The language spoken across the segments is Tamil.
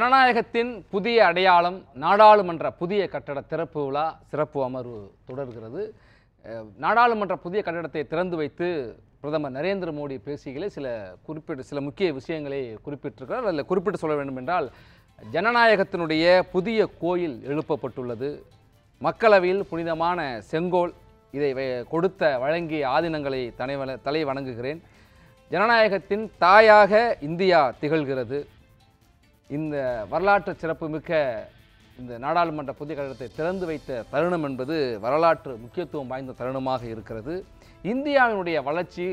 ஜனநாயகத்தின் புதிய அடையாளம் நாடாளுமன்ற புதிய கட்டட திறப்பு விழா சிறப்பு அமர்வு தொடர்கிறது நாடாளுமன்ற புதிய கட்டடத்தை திறந்து வைத்து பிரதமர் நரேந்திர மோடி பேசிகளை சில குறிப்பிட்டு சில முக்கிய விஷயங்களை குறிப்பிட்டிருக்கிறார் அதில் குறிப்பிட்டு சொல்ல வேண்டும் என்றால் ஜனநாயகத்தினுடைய புதிய கோயில் எழுப்பப்பட்டுள்ளது மக்களவையில் புனிதமான செங்கோல் இதை கொடுத்த வழங்கிய ஆதீனங்களை தலைவ தலை வணங்குகிறேன் ஜனநாயகத்தின் தாயாக இந்தியா திகழ்கிறது இந்த வரலாற்று சிறப்புமிக்க இந்த நாடாளுமன்ற புதிய கழகத்தை திறந்து வைத்த தருணம் என்பது வரலாற்று முக்கியத்துவம் வாய்ந்த தருணமாக இருக்கிறது இந்தியாவினுடைய வளர்ச்சி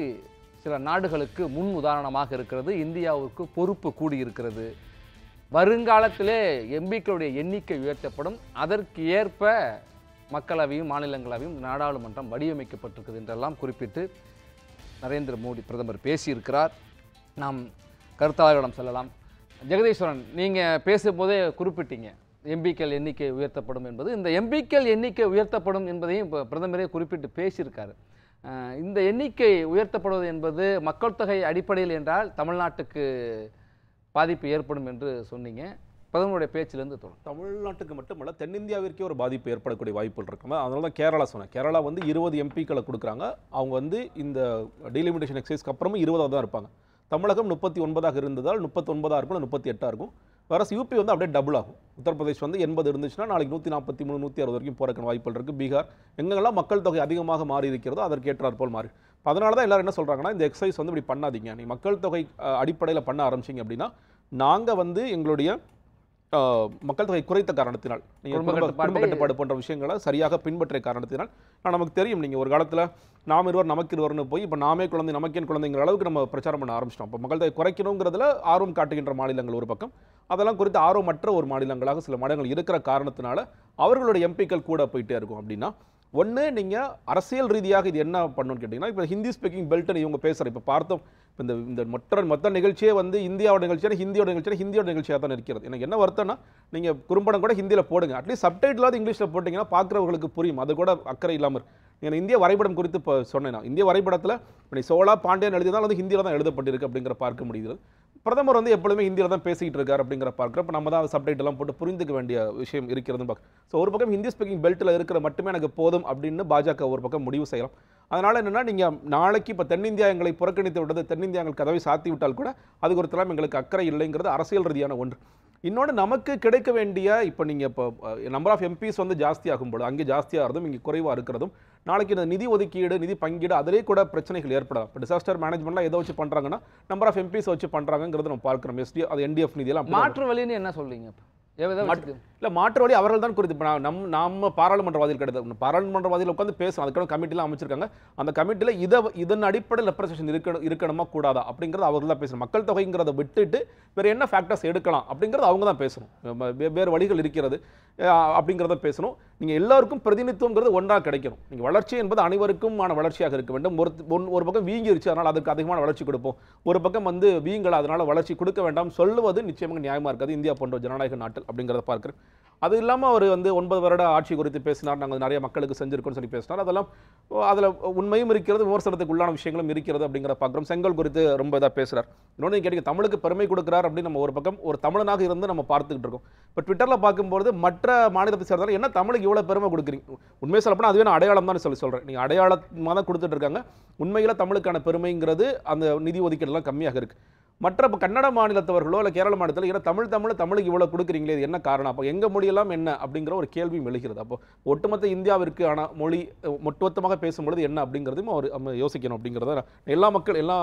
சில நாடுகளுக்கு முன் உதாரணமாக இருக்கிறது இந்தியாவுக்கு பொறுப்பு கூடியிருக்கிறது வருங்காலத்திலே எம்பிக்களுடைய எண்ணிக்கை உயர்த்தப்படும் அதற்கு ஏற்ப மக்களவையும் மாநிலங்களவையும் நாடாளுமன்றம் வடிவமைக்கப்பட்டிருக்கிறது என்றெல்லாம் குறிப்பிட்டு நரேந்திர மோடி பிரதமர் பேசியிருக்கிறார் நாம் கருத்தாளர்களிடம் செல்லலாம் ஜெகதீஸ்வரன் நீங்கள் பேசும்போதே குறிப்பிட்டீங்க எம்பிக்கள் எண்ணிக்கை உயர்த்தப்படும் என்பது இந்த எம்பிக்கள் எண்ணிக்கை உயர்த்தப்படும் என்பதையும் இப்போ பிரதமரே குறிப்பிட்டு பேசியிருக்காரு இந்த எண்ணிக்கை உயர்த்தப்படுவது என்பது மக்கள் தொகை அடிப்படையில் என்றால் தமிழ்நாட்டுக்கு பாதிப்பு ஏற்படும் என்று சொன்னீங்க பிரதமருடைய பேச்சிலேருந்து தோணும் தமிழ்நாட்டுக்கு மட்டுமல்ல தென்னிந்தியாவிற்கே ஒரு பாதிப்பு ஏற்படக்கூடிய வாய்ப்புகள் இருக்கும் அதனால தான் கேரளா சொன்னேன் கேரளா வந்து இருபது எம்பிக்களை கொடுக்குறாங்க அவங்க வந்து இந்த டீலிமிட்டேஷன் எக்ஸைஸ்க்கு அப்புறமும் இருபதாக தான் இருப்பாங்க தமிழகம் முப்பத்தி ஒன்பதாக இருந்ததால் முப்பத்தொன்பதாக இருக்கும் முப்பத்தி எட்டாக இருக்கும் வரஸ் யூபி வந்து அப்படியே டபுள் ஆகும் உத்தரப்பிரதேஷ் வந்து எண்பது இருந்துச்சுன்னா நாளைக்கு நூற்றி நாற்பத்தி மூணு நூற்றி அறுபது வரைக்கும் போறக்கான வாய்ப்புகள் இருக்குது பீகார் எங்கெல்லாம் மக்கள் தொகை அதிகமாக மாறி இருக்கிறதோ போல் மாறி அதனால தான் எல்லோரும் என்ன சொல்கிறாங்கன்னா இந்த எக்ஸசைஸ் வந்து இப்படி பண்ணாதீங்க நீ மக்கள் தொகை அடிப்படையில் பண்ண ஆரம்பிச்சிங்க அப்படின்னா நாங்கள் வந்து எங்களுடைய மக்கள் தொகை குறைத்த காரணத்தினால் கட்டுப்பாடு போன்ற விஷயங்களை சரியாக பின்பற்றிய காரணத்தினால் நான் நமக்கு தெரியும் நீங்கள் ஒரு காலத்தில் நாம் இருவர் நமக்கு இருவர்னு போய் இப்போ நாமே குழந்தை நமக்கே குழந்தைங்கிற அளவுக்கு நம்ம பிரச்சாரம் பண்ண ஆரம்பிச்சிட்டோம் இப்போ மக்கள் தொகை குறைக்கணுங்கிறதுல ஆர்வம் காட்டுகின்ற மாநிலங்கள் ஒரு பக்கம் அதெல்லாம் குறித்து ஆர்வமற்ற ஒரு மாநிலங்களாக சில மாநிலங்கள் இருக்கிற காரணத்தினால அவர்களுடைய எம்பிக்கள் கூட போயிட்டே இருக்கும் அப்படின்னா ஒன்று நீங்கள் அரசியல் ரீதியாக இது என்ன பண்ணணும்னு கேட்டிங்கன்னா இப்போ ஹிந்தி ஸ்பீக்கிங் பெல்ட்னு இவங்க பேசுகிற இப்போ பார்த்தோம் இந்த இந்த மற்ற மொத்த நிகழ்ச்சியே வந்து இந்தியாவோட நிகழ்ச்சியாக ஹிந்தியோட நிகழ்ச்சியாக ஹிந்தியோட நிகழ்ச்சியாக தான் இருக்கிறது எனக்கு என்ன வருத்தம்னா நீங்கள் குறும்படம் கூட ஹிந்தியில் போடுங்க அட்லீஸ்ட் சப்டைட்டிலாவது இங்கிலீஷில் போட்டிங்கன்னா பார்க்குறவங்களுக்கு புரியும் அது கூட அக்கறை இல்லாமல் நீங்கள் இந்திய வரைபடம் குறித்து இப்போ சொன்னேன் இந்திய வரைபடத்தில் இப்போ சோழா பாண்டியன் எழுதியதால் வந்து ஹிந்தியில் தான் எழுதப்பட்டிருக்கு அப்படிங்கிற பார்க்க முடிகிறது பிரதமர் வந்து எப்பொழுதுமே இந்தியில் தான் பேசிக்கிட்டு இருக்கார் அப்படிங்கிற பார்க்குறப்ப நம்ம தான் சப்டைட் எல்லாம் போட்டு புரிந்துக்க வேண்டிய விஷயம் இருக்கிறது பார்க்க ஸோ ஒரு பக்கம் ஹிந்தி ஸ்பீக்கிங் பெல்ட்டில் இருக்கிற மட்டுமே எனக்கு போதும் அப்படின்னு பாஜக ஒரு பக்கம் முடிவு செய்யலாம் அதனால் என்னென்னா நீங்கள் நாளைக்கு இப்போ தென்னிந்தியா எங்களை புறக்கணித்து விட்டது தென்னிந்தியா எங்களுக்கு கதவை சாத்தி விட்டால் கூட அதுக்கு ஒரு எங்களுக்கு அக்கறை இல்லைங்கிறது அரசியல் ரீதியான ஒன்று இன்னொன்று நமக்கு கிடைக்க வேண்டிய இப்போ நீங்கள் இப்போ நம்பர் ஆஃப் எம்பிஸ் வந்து ஜாஸ்தியாகும் பொழுது அங்கே ஜாஸ்தியாகிறதும் இங்கே குறைவாக இருக்கிறதும் நாளைக்கு இந்த நிதி ஒதுக்கீடு நிதி பங்கீடு அதிலே கூட பிரச்சனைகள் ஏற்படலாம் இப்போ டிசாஸ்டர் மேனேஜ்மெண்ட்லாம் எதை வச்சு பண்ணுறாங்கன்னா நம்பர் ஆஃப் எம்பிஸ் வச்சு பண்ணுறாங்கிறது நம்ம பார்க்குறோம் எஸ்டி அது என்டிஎஃப் நிதியெல்லாம் மாற்று வழின்னு என்ன சொல்றீங்க இல்லை மாற்று வழி அவர்கள் தான் குறித்து இப்போ நம் நம்ம பாராளுமன்றவாதிகள் கிடையாது பாராளுமன்றவாதிகள் உட்காந்து பேசணும் அதுக்கான கமிட்டிலாம் அமைச்சிருக்காங்க அந்த கமிட்டியில் இதை இதன் அடிப்படையில் ரெப்ரசன்டேஷன் இருக்கணும் இருக்கணுமா கூடாதா அப்படிங்கிறது அவர்கள் தான் பேசணும் மக்கள் தொகைங்கிறத விட்டுட்டு வேறு என்ன ஃபேக்டர்ஸ் எடுக்கலாம் அப்படிங்கிறது அவங்க தான் பேசணும் வேறு வழிகள் இருக்கிறது அப்படிங்கிறத பேசணும் நீங்கள் எல்லாருக்கும் பிரதிநிதித்துவங்கிறது ஒன்றாக கிடைக்கணும் நீங்கள் வளர்ச்சி என்பது அனைவருக்குமான வளர்ச்சியாக இருக்க வேண்டும் ஒரு ஒரு பக்கம் வீங்கிருச்சு அதனால் அதுக்கு அதிகமான வளர்ச்சி கொடுப்போம் ஒரு பக்கம் வந்து வீங்கலை அதனால் வளர்ச்சி கொடுக்க வேண்டாம் சொல்லுவது நிச்சயமாக நியாயமாக இருக்காது இந்தியா போன்ற ஜனநாயக நாட்டில் அப்படிங்கிறத பார்க்குறேன் அது இல்லாமல் அவர் வந்து ஒன்பது வருட ஆட்சி குறித்து பேசினார் நாங்கள் நிறைய மக்களுக்கு செஞ்சுருக்கோம்னு சொல்லி பேசினார் அதெல்லாம் அதில் உண்மையும் இருக்கிறது விமர்சனத்துக்கு உள்ளான விஷயங்களும் இருக்கிறது அப்படிங்கிற பார்க்குறோம் செங்கல் குறித்து ரொம்ப இதாக பேசுகிறார் இன்னொன்று கேட்டீங்க தமிழுக்கு பெருமை கொடுக்குறார் அப்படின்னு நம்ம ஒரு பக்கம் ஒரு தமிழனாக இருந்து நம்ம பார்த்துக்கிட்டு இருக்கோம் இப்போ ட்விட்டரில் பார்க்கும்போது மற்ற மாநிலத்தை சேர்ந்தாலும் என்ன தமிழுக்கு இவ்வளோ பெருமை கொடுக்குறீங்க உண்மையை சொல்லப்போனால் அதுவே நான் அடையாளம் தான் சொல்லி சொல்கிறேன் நீங்கள் அடையாளமாக தான் கொடுத்துட்ருக்காங்க உண்மையில் தமிழுக்கான பெருமைங்கிறது அந்த நிதி ஒதுக்கீடுலாம் கம்மியாக இருக்குது மற்ற இப்போ கன்னட மாநிலத்தவர்களோ இல்லை கேரள மாநிலத்தில் ஏன்னா தமிழ் தமிழ் தமிழுக்கு இவ்வளோ கொடுக்குறீங்களே என்ன காரணம் அப்போ எங்கள் மொழியெல்லாம் என்ன அப்படிங்கிற ஒரு கேள்வியும் எழுகிறது அப்போ ஒட்டுமொத்த இந்தியாவிற்கு ஆனால் மொழி ஒட்டுமொத்தமாக பேசும்பொழுது என்ன அப்படிங்கிறதையும் அவர் நம்ம யோசிக்கணும் அப்படிங்கிறத எல்லா மக்கள் எல்லா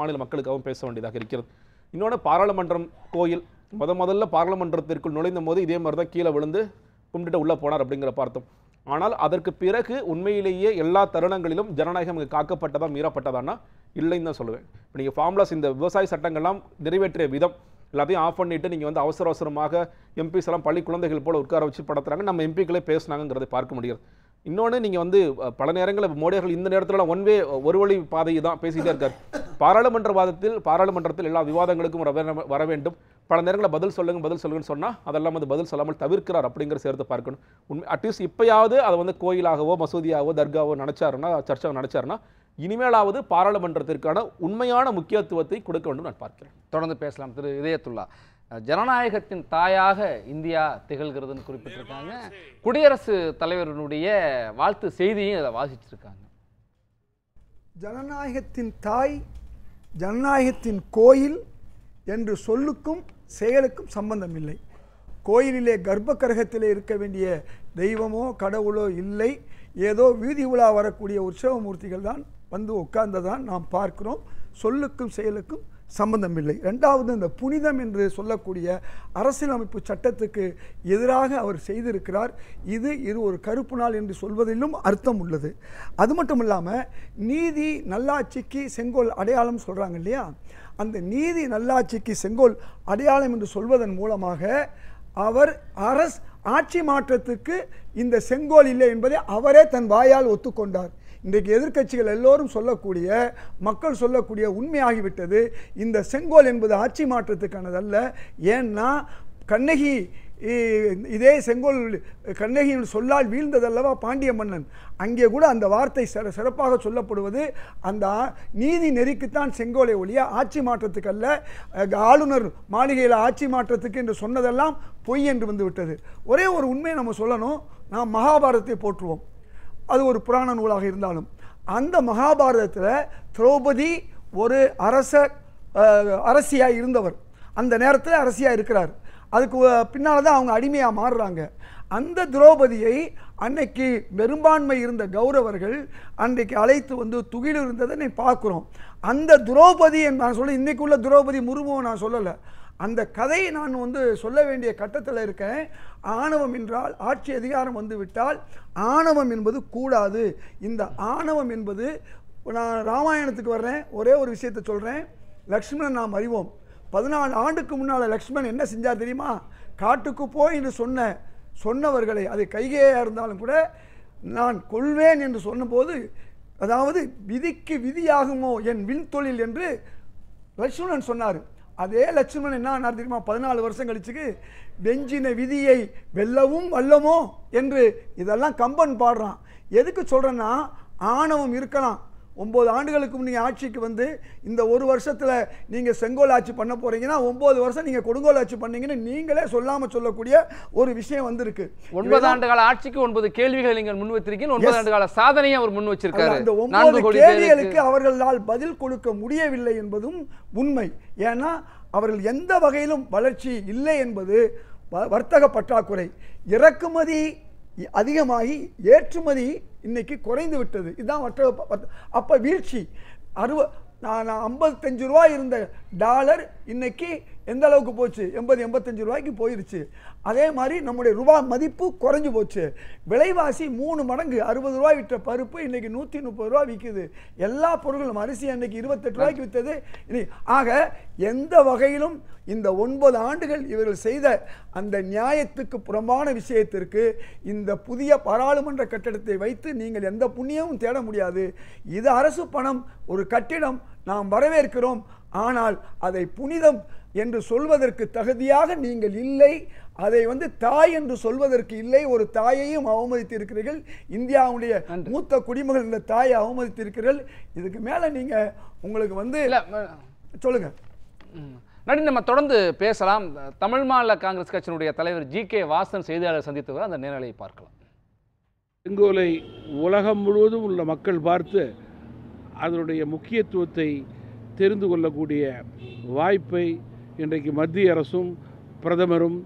மாநில மக்களுக்காகவும் பேச வேண்டியதாக இருக்கிறது இன்னொன்று பாராளுமன்றம் கோயில் முத முதல்ல பாராளுமன்றத்திற்குள் நுழைந்த போது இதே மாதிரி தான் கீழே விழுந்து கும்பிட்டு உள்ளே போனார் அப்படிங்கிற பார்த்தோம் ஆனால் அதற்கு பிறகு உண்மையிலேயே எல்லா தருணங்களிலும் ஜனநாயகம் இங்கே காக்கப்பட்டதா மீறப்பட்டதானா இல்லைன்னு தான் சொல்லுவேன் இப்போ நீங்கள் ஃபார்ம்லஸ் இந்த விவசாய சட்டங்கள்லாம் நிறைவேற்றிய விதம் எல்லாத்தையும் ஆஃப் பண்ணிவிட்டு நீங்கள் வந்து அவசர அவசரமாக எம்பிஸ் எல்லாம் பள்ளி குழந்தைகள் போல் உட்கார வச்சு படத்துறாங்க நம்ம எம்பிக்களே பேசுனாங்கிறத பார்க்க முடியாது இன்னொன்று நீங்கள் வந்து பல நேரங்களில் மோடி இந்த நேரத்தில் ஒன் வே ஒரு வழி பாதையை தான் பேசிகிட்டே இருக்கார் பாராளுமன்றவாதத்தில் பாராளுமன்றத்தில் எல்லா விவாதங்களுக்கும் வர வேண்டும் பல நேரங்களில் பதில் சொல்லுங்க பதில் சொல்லுங்கன்னு சொன்னால் அதெல்லாம் வந்து பதில் சொல்லாமல் தவிர்க்கிறார் அப்படிங்கிற சேர்த்து பார்க்கணும் உண்மை அட்லீஸ்ட் இப்போயாவது அதை வந்து கோயிலாகவோ மசூதியாகவோ தர்காவோ நினச்சாருனா சர்ச்சாக நினச்சார்னா இனிமேலாவது பாராளுமன்றத்திற்கான உண்மையான முக்கியத்துவத்தை கொடுக்க வேண்டும் நான் பார்க்கிறேன் தொடர்ந்து பேசலாம் திரு இதயத்துல்லா ஜனநாயகத்தின் தாயாக இந்தியா திகழ்கிறதுன்னு குறிப்பிட்டிருக்காங்க குடியரசு தலைவரனுடைய வாழ்த்து செய்தியும் அதை வாசிச்சிருக்காங்க ஜனநாயகத்தின் தாய் ஜனநாயகத்தின் கோயில் என்று சொல்லுக்கும் செயலுக்கும் சம்பந்தம் இல்லை கோயிலிலே கர்ப்ப கிரகத்திலே இருக்க வேண்டிய தெய்வமோ கடவுளோ இல்லை ஏதோ வீதி உலா வரக்கூடிய உற்சவமூர்த்திகள் தான் வந்து உட்கார்ந்ததான் நாம் பார்க்கிறோம் சொல்லுக்கும் செயலுக்கும் சம்பந்தம் இல்லை ரெண்டாவது இந்த புனிதம் என்று சொல்லக்கூடிய அரசியலமைப்பு சட்டத்துக்கு எதிராக அவர் செய்திருக்கிறார் இது இது ஒரு கருப்பு நாள் என்று சொல்வதிலும் அர்த்தம் உள்ளது அது மட்டும் இல்லாமல் நீதி நல்லாட்சிக்கு செங்கோல் அடையாளம் சொல்கிறாங்க இல்லையா அந்த நீதி நல்லாட்சிக்கு செங்கோல் அடையாளம் என்று சொல்வதன் மூலமாக அவர் அரசு ஆட்சி மாற்றத்துக்கு இந்த செங்கோல் இல்லை என்பதை அவரே தன் வாயால் ஒத்துக்கொண்டார் இன்றைக்கு எதிர்க்கட்சிகள் எல்லோரும் சொல்லக்கூடிய மக்கள் சொல்லக்கூடிய உண்மையாகிவிட்டது இந்த செங்கோல் என்பது ஆட்சி மாற்றத்துக்கானதல்ல ஏன்னா கண்ணகி இதே செங்கோல் கண்ணகியின் சொல்லால் வீழ்ந்ததல்லவா பாண்டிய மன்னன் அங்கே கூட அந்த வார்த்தை சிற சிறப்பாக சொல்லப்படுவது அந்த நீதி நெறிக்குத்தான் செங்கோலை ஒழிய ஆட்சி மாற்றத்துக்கு அல்ல ஆளுநர் மாளிகையில் ஆட்சி மாற்றத்துக்கு என்று சொன்னதெல்லாம் பொய் என்று வந்துவிட்டது ஒரே ஒரு உண்மையை நம்ம சொல்லணும் நாம் மகாபாரதத்தை போற்றுவோம் அது ஒரு புராண நூலாக இருந்தாலும் அந்த மகாபாரதத்தில் திரௌபதி ஒரு அரச அரசியாக இருந்தவர் அந்த நேரத்தில் அரசியாக இருக்கிறார் அதுக்கு பின்னால் தான் அவங்க அடிமையாக மாறுறாங்க அந்த திரௌபதியை அன்னைக்கு பெரும்பான்மை இருந்த கௌரவர்கள் அன்றைக்கு அழைத்து வந்து துகில் இருந்ததை நீ பார்க்குறோம் அந்த திரௌபதி நான் சொல்ல இன்னைக்குள்ள திரௌபதி முருமுவை நான் சொல்லலை அந்த கதையை நான் வந்து சொல்ல வேண்டிய கட்டத்தில் இருக்கேன் ஆணவம் என்றால் ஆட்சி அதிகாரம் வந்துவிட்டால் ஆணவம் என்பது கூடாது இந்த ஆணவம் என்பது நான் ராமாயணத்துக்கு வர்றேன் ஒரே ஒரு விஷயத்த சொல்கிறேன் லக்ஷ்மணன் நாம் அறிவோம் பதினாலு ஆண்டுக்கு முன்னால் லக்ஷ்மணன் என்ன செஞ்சார் தெரியுமா காட்டுக்கு போய் என்று சொன்ன சொன்னவர்களை அது கைகையாக இருந்தாலும் கூட நான் கொள்வேன் என்று சொன்னபோது அதாவது விதிக்கு விதியாகுமோ என் விண்தொழில் என்று லக்ஷ்மணன் சொன்னார் அதே லட்சுமணன் என்ன ஆனார் தெரியுமா பதினாலு வருஷம் கழிச்சுக்கு வெஞ்சின விதியை வெல்லவும் வல்லமோ என்று இதெல்லாம் கம்பன் பாடுறான் எதுக்கு சொல்கிறேன்னா ஆணவம் இருக்கலாம் ஒம்பது ஆண்டுகளுக்கும் நீங்கள் ஆட்சிக்கு வந்து இந்த ஒரு வருஷத்தில் நீங்கள் செங்கோல் ஆட்சி பண்ண போகிறீங்கன்னா ஒம்பது வருஷம் நீங்கள் கொடுங்கோல் ஆட்சி பண்ணீங்கன்னு நீங்களே சொல்லாமல் சொல்லக்கூடிய ஒரு விஷயம் வந்திருக்கு ஒன்பது ஆண்டு கால ஆட்சிக்கு ஒன்பது கேள்விகளை நீங்கள் முன் வைத்திருக்கீங்க ஒன்பது ஆண்டு கால சாதனையை அவர் முன் வச்சிருக்காரு இந்த ஒன்பது கேள்விகளுக்கு அவர்களால் பதில் கொடுக்க முடியவில்லை என்பதும் உண்மை ஏன்னா அவர்கள் எந்த வகையிலும் வளர்ச்சி இல்லை என்பது வர்த்தக பற்றாக்குறை இறக்குமதி அதிகமாகி ஏற்றுமதி இன்றைக்கி குறைந்து விட்டது இதுதான் வர்த்தக அப்போ வீழ்ச்சி அறுப நான் ஐம்பத்தஞ்சு ரூபா இருந்த டாலர் இன்றைக்கி எந்த அளவுக்கு போச்சு எண்பது எண்பத்தஞ்சு ரூபாய்க்கு போயிருச்சு அதே மாதிரி நம்முடைய ரூபா மதிப்பு குறைஞ்சி போச்சு விலைவாசி மூணு மடங்கு அறுபது ரூபாய் விற்ற பருப்பு இன்றைக்கி நூற்றி முப்பது ரூபா விற்கிது எல்லா பொருட்களும் அரிசி அன்றைக்கி இருபத்தெட்டு ரூபாய்க்கு விற்றது ஆக எந்த வகையிலும் இந்த ஒன்பது ஆண்டுகள் இவர்கள் செய்த அந்த நியாயத்துக்கு புறம்பான விஷயத்திற்கு இந்த புதிய பாராளுமன்ற கட்டடத்தை வைத்து நீங்கள் எந்த புண்ணியமும் தேட முடியாது இது அரசு பணம் ஒரு கட்டிடம் நாம் வரவேற்கிறோம் ஆனால் அதை புனிதம் என்று சொல்வதற்கு தகுதியாக நீங்கள் இல்லை அதை வந்து தாய் என்று சொல்வதற்கு இல்லை ஒரு தாயையும் அவமதித்து இருக்கிறீர்கள் இந்தியாவுடைய மூத்த குடிமகள் இந்த தாயை அவமதித்து இருக்கிறீர்கள் இதுக்கு மேலே நீங்கள் உங்களுக்கு வந்து சொல்லுங்க நடி நம்ம தொடர்ந்து பேசலாம் தமிழ் மாநில காங்கிரஸ் கட்சியினுடைய தலைவர் ஜி கே வாசன் செய்தியாளர் சந்தித்து அந்த நேரலையை பார்க்கலாம் செங்கோலை உலகம் முழுவதும் உள்ள மக்கள் பார்த்து அதனுடைய முக்கியத்துவத்தை தெரிந்து கொள்ளக்கூடிய வாய்ப்பை இன்றைக்கு மத்திய அரசும் பிரதமரும்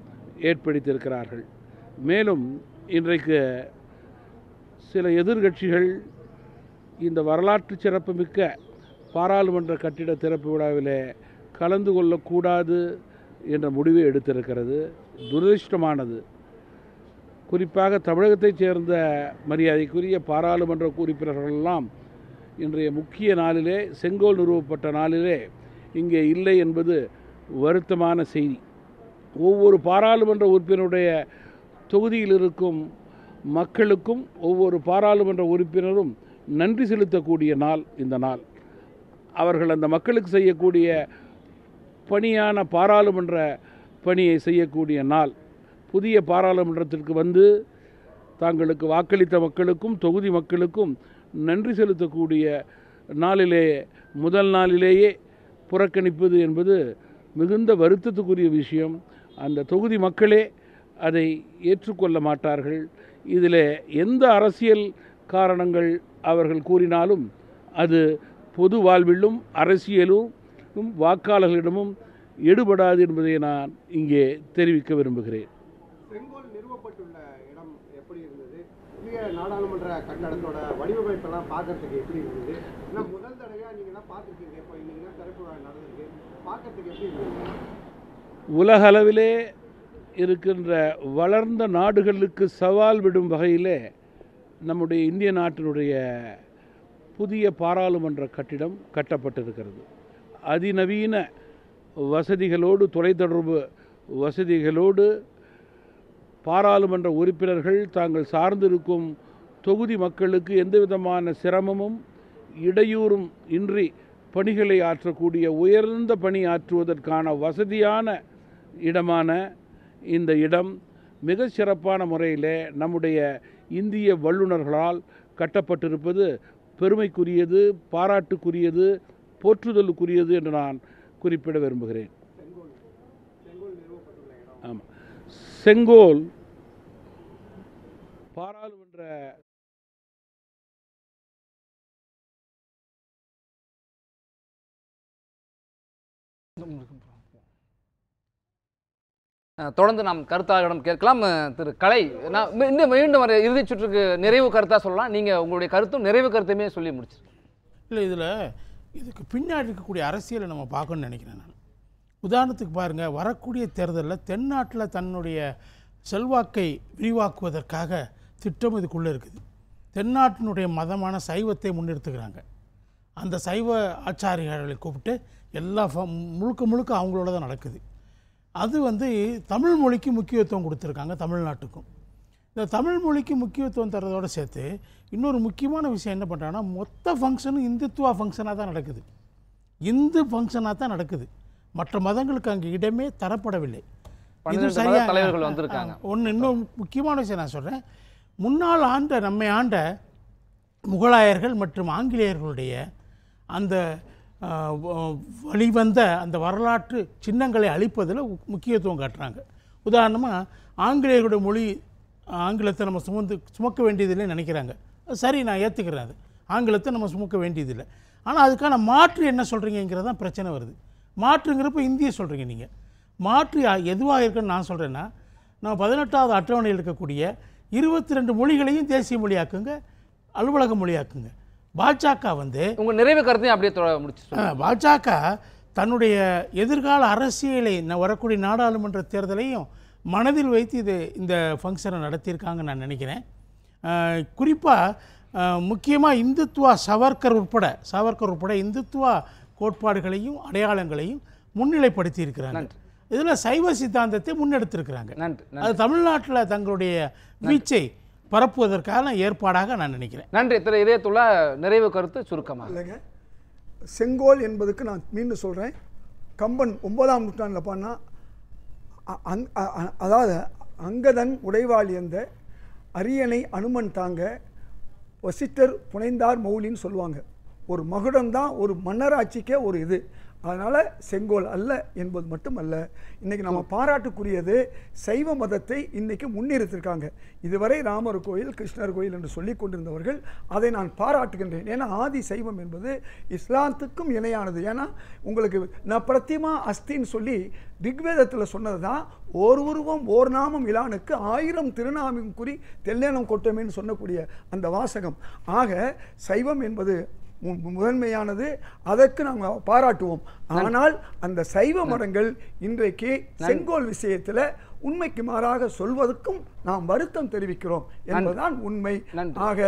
ஏற்படுத்தியிருக்கிறார்கள் மேலும் இன்றைக்கு சில எதிர்கட்சிகள் இந்த வரலாற்று சிறப்புமிக்க பாராளுமன்ற கட்டிட திறப்பு விழாவில் கலந்து கொள்ளக்கூடாது என்ற முடிவை எடுத்திருக்கிறது துரதிருஷ்டமானது குறிப்பாக தமிழகத்தைச் சேர்ந்த மரியாதைக்குரிய பாராளுமன்ற உறுப்பினர்களெல்லாம் இன்றைய முக்கிய நாளிலே செங்கோல் நிறுவப்பட்ட நாளிலே இங்கே இல்லை என்பது வருத்தமான செய்தி ஒவ்வொரு பாராளுமன்ற உறுப்பினருடைய தொகுதியில் இருக்கும் மக்களுக்கும் ஒவ்வொரு பாராளுமன்ற உறுப்பினரும் நன்றி செலுத்தக்கூடிய நாள் இந்த நாள் அவர்கள் அந்த மக்களுக்கு செய்யக்கூடிய பணியான பாராளுமன்ற பணியை செய்யக்கூடிய நாள் புதிய பாராளுமன்றத்திற்கு வந்து தாங்களுக்கு வாக்களித்த மக்களுக்கும் தொகுதி மக்களுக்கும் நன்றி செலுத்தக்கூடிய நாளிலே முதல் நாளிலேயே புறக்கணிப்பது என்பது மிகுந்த வருத்தத்துக்குரிய விஷயம் அந்த தொகுதி மக்களே அதை ஏற்றுக்கொள்ள மாட்டார்கள் இதில் எந்த அரசியல் காரணங்கள் அவர்கள் கூறினாலும் அது பொது வாழ்விலும் அரசியலும் வாக்காளர்களிடமும் எடுபடாது என்பதை நான் இங்கே தெரிவிக்க விரும்புகிறேன் இடம் எப்படி நாடாளுமன்ற கட்டடத்தோட வடிவமைப்பெல்லாம் பார்க்கறதுக்கு எப்படி இருந்தது முதல் தடவையாக பார்த்துருக்கீங்க இப்போ இன்னைக்கு தான் திறப்பு நடந்தது உலக அளவிலே இருக்கின்ற வளர்ந்த நாடுகளுக்கு சவால் விடும் வகையிலே நம்முடைய இந்திய நாட்டினுடைய புதிய பாராளுமன்ற கட்டிடம் கட்டப்பட்டிருக்கிறது அதிநவீன வசதிகளோடு தொலைத்தொடர்பு வசதிகளோடு பாராளுமன்ற உறுப்பினர்கள் தாங்கள் சார்ந்திருக்கும் தொகுதி மக்களுக்கு எந்தவிதமான சிரமமும் இடையூறும் இன்றி பணிகளை ஆற்றக்கூடிய உயர்ந்த பணி ஆற்றுவதற்கான வசதியான இடமான இந்த இடம் மிக சிறப்பான முறையில் நம்முடைய இந்திய வல்லுநர்களால் கட்டப்பட்டிருப்பது பெருமைக்குரியது பாராட்டுக்குரியது போற்றுதலுக்குரியது என்று நான் குறிப்பிட விரும்புகிறேன் ஆமாம் செங்கோல் பாராளுமன்ற தொடர்ந்து நாம் கருத்தாளரிடம் கேட்கலாம் திரு கலை நான் இன்னும் மீண்டும் வர இறுதிச் சுற்றுக்கு நிறைவு கருத்தாக சொல்லலாம் நீங்கள் உங்களுடைய கருத்தும் நிறைவு கருத்துமே சொல்லி முடிச்சிருக்கோம் இல்லை இதில் இதுக்கு பின்னாடி இருக்கக்கூடிய அரசியலை நம்ம பார்க்கணும்னு நினைக்கிறேன் நான் உதாரணத்துக்கு பாருங்கள் வரக்கூடிய தேர்தலில் தென்னாட்டில் தன்னுடைய செல்வாக்கை விரிவாக்குவதற்காக திட்டம் இதுக்குள்ளே இருக்குது தென்னாட்டினுடைய மதமான சைவத்தை முன்னெடுத்துக்கிறாங்க அந்த சைவ ஆச்சாரியர்களை கூப்பிட்டு எல்லா முழுக்க முழுக்க அவங்களோட தான் நடக்குது அது வந்து தமிழ் மொழிக்கு முக்கியத்துவம் கொடுத்துருக்காங்க தமிழ்நாட்டுக்கும் இந்த தமிழ் மொழிக்கு முக்கியத்துவம் தர்றதோடு சேர்த்து இன்னொரு முக்கியமான விஷயம் என்ன பண்ணுறாங்கன்னா மொத்த ஃபங்க்ஷனும் இந்துத்துவா ஃபங்க்ஷனாக தான் நடக்குது இந்து ஃபங்க்ஷனாக தான் நடக்குது மற்ற மதங்களுக்கு அங்கே இடமே தரப்படவில்லை இது சரியாக வந்திருக்காங்க ஒன்று இன்னும் முக்கியமான விஷயம் நான் சொல்கிறேன் முன்னாள் ஆண்ட நம்மை ஆண்ட முகலாயர்கள் மற்றும் ஆங்கிலேயர்களுடைய அந்த வழிவந்த அந்த வரலாற்று சின்னங்களை அழிப்பதில் முக்கியத்துவம் காட்டுறாங்க உதாரணமாக ஆங்கிலேயர்களுடைய மொழி ஆங்கிலத்தை நம்ம சுமந்து சுமக்க வேண்டியதில்லைன்னு நினைக்கிறாங்க சரி நான் ஏற்றுக்கிறேன் அது ஆங்கிலத்தை நம்ம சுமக்க வேண்டியதில்லை ஆனால் அதுக்கான மாற்று என்ன சொல்கிறீங்கிறது தான் பிரச்சனை வருது மாற்றுங்கிறப்ப இந்தியை சொல்கிறீங்க நீங்கள் மாற்று எதுவாக இருக்குன்னு நான் சொல்கிறேன்னா நம்ம பதினெட்டாவது அட்டவணையில் இருக்கக்கூடிய இருபத்தி ரெண்டு மொழிகளையும் தேசிய மொழியாக்குங்க அலுவலக மொழியாக்குங்க பாஜக வந்து உங்க நிறைவு கருத்தையும் அப்படியே முடிச்சு பாஜக தன்னுடைய எதிர்கால அரசியலை வரக்கூடிய நாடாளுமன்ற தேர்தலையும் மனதில் வைத்து இது இந்த ஃபங்க்ஷனை நடத்தியிருக்காங்கன்னு நான் நினைக்கிறேன் குறிப்பாக முக்கியமாக இந்துத்துவா சவர்கர் உட்பட சவர்கர் உட்பட இந்துத்துவா கோட்பாடுகளையும் அடையாளங்களையும் முன்னிலைப்படுத்தி இருக்கிறாங்க இதில் சைவ சித்தாந்தத்தை முன்னெடுத்திருக்கிறாங்க அது தமிழ்நாட்டில் தங்களுடைய வீச்சை பரப்புவதற்கான ஏற்பாடாக நான் நினைக்கிறேன் நன்றி திரு இதயத்துள்ள நிறைவு கருத்து சுருக்கமாக இல்லைங்க செங்கோல் என்பதுக்கு நான் மீண்டும் சொல்கிறேன் கம்பன் ஒன்பதாம் நூற்றாண்டில் பண்ணால் அங் அதாவது அங்கதன் உடைவாள் எந்த அரியணை அனுமன் தாங்க வசித்தர் புனைந்தார் மௌலின்னு சொல்லுவாங்க ஒரு மகுடம் தான் ஒரு மன்னராட்சிக்கே ஒரு இது அதனால் செங்கோல் அல்ல என்பது மட்டும் அல்ல இன்றைக்கி நம்ம பாராட்டுக்குரியது சைவ மதத்தை இன்றைக்கு முன்னிறுத்திருக்காங்க இதுவரை ராமர் கோயில் கிருஷ்ணர் கோயில் என்று சொல்லி கொண்டிருந்தவர்கள் அதை நான் பாராட்டுகின்றேன் ஏன்னா ஆதி சைவம் என்பது இஸ்லாத்துக்கும் இணையானது ஏன்னா உங்களுக்கு நான் பிரத்திமா அஸ்தின்னு சொல்லி ரிக்வேதத்தில் சொன்னது தான் ஓர் உருவம் ஓர் நாமம் இலானுக்கு ஆயிரம் திருநாமம் குறி தெல்லேனம் கொட்டமேன்னு சொல்லக்கூடிய அந்த வாசகம் ஆக சைவம் என்பது முதன்மையானது அதற்கு நாங்கள் பாராட்டுவோம் ஆனால் அந்த சைவ மடங்கள் இன்றைக்கு செங்கோல் விஷயத்தில் உண்மைக்கு மாறாக சொல்வதற்கும் நாம் வருத்தம் தெரிவிக்கிறோம் என்பதுதான் உண்மை ஆக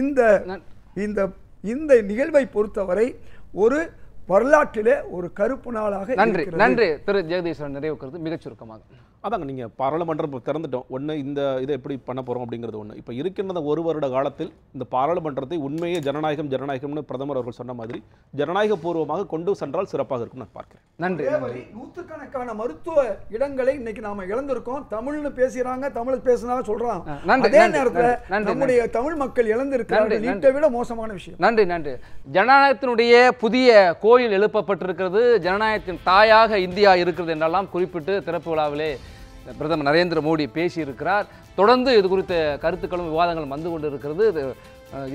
இந்த இந்த இந்த நிகழ்வை பொறுத்தவரை ஒரு வரலாற்றிலே ஒரு கருப்பு நாளாக நன்றி நன்றி திரு ஜெகதீஸ்வரன் நிறைவு கருத்து மிகச் சுருக்கமாக அதாங்க நீங்கள் பாராளுமன்றம் திறந்துட்டோம் ஒன்று இந்த இதை எப்படி பண்ண போகிறோம் அப்படிங்கிறது ஒன்று இப்போ இருக்கின்ற ஒரு வருட காலத்தில் இந்த பாராளுமன்றத்தை உண்மையே ஜனநாயகம் ஜனநாயகம்னு பிரதமர் அவர்கள் சொன்ன மாதிரி ஜனநாயக பூர்வமாக கொண்டு சென்றால் சிறப்பாக இருக்கும் நான் பார்க்கிறேன் நன்றி நூற்றுக்கணக்கான மருத்துவ இடங்களை இன்னைக்கு நாம இழந்திருக்கோம் தமிழ்னு பேசுகிறாங்க தமிழ் பேசுனாலும் சொல்கிறான் அதே நேரத்தில் நம்முடைய தமிழ் மக்கள் இழந்திருக்கிறார்கள் நீட்டை விட மோசமான விஷயம் நன்றி நன்றி ஜனநாயகத்தினுடைய புதிய கோ கோயில் எழுப்பப்பட்டிருக்கிறது ஜனநாயகத்தின் தாயாக இந்தியா இருக்கிறது என்றெல்லாம் குறிப்பிட்டு திறப்பு விழாவிலே பிரதமர் நரேந்திர மோடி பேசியிருக்கிறார் தொடர்ந்து இது குறித்த கருத்துக்களும் விவாதங்களும் வந்து கொண்டு இருக்கிறது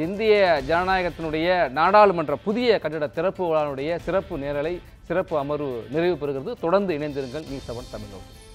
இந்திய ஜனநாயகத்தினுடைய நாடாளுமன்ற புதிய கட்டிட திறப்பு விழாவுடைய சிறப்பு நேரலை சிறப்பு அமர்வு நிறைவு பெறுகிறது தொடர்ந்து இணைந்திருங்கள் நீ செவன் தமிழ்